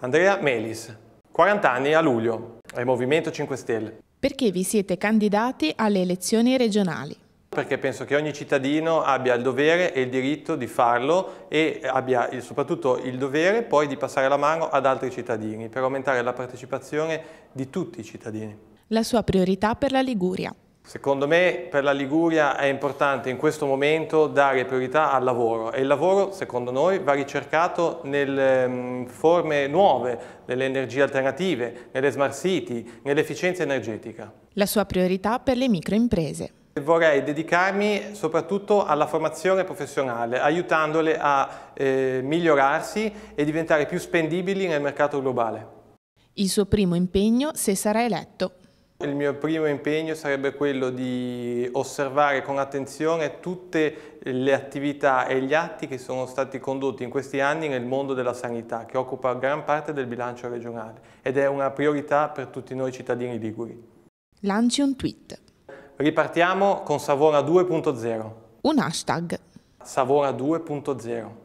Andrea Melis, 40 anni a luglio, è Movimento 5 Stelle. Perché vi siete candidati alle elezioni regionali? Perché penso che ogni cittadino abbia il dovere e il diritto di farlo e abbia soprattutto il dovere poi di passare la mano ad altri cittadini per aumentare la partecipazione di tutti i cittadini. La sua priorità per la Liguria. Secondo me per la Liguria è importante in questo momento dare priorità al lavoro e il lavoro secondo noi va ricercato nelle ehm, forme nuove, nelle energie alternative, nelle smart city, nell'efficienza energetica. La sua priorità per le microimprese. Vorrei dedicarmi soprattutto alla formazione professionale, aiutandole a eh, migliorarsi e diventare più spendibili nel mercato globale. Il suo primo impegno se sarà eletto il mio primo impegno sarebbe quello di osservare con attenzione tutte le attività e gli atti che sono stati condotti in questi anni nel mondo della sanità, che occupa gran parte del bilancio regionale ed è una priorità per tutti noi cittadini liguri. Lanci un tweet. Ripartiamo con Savona 2.0. Un hashtag. Savona 2.0.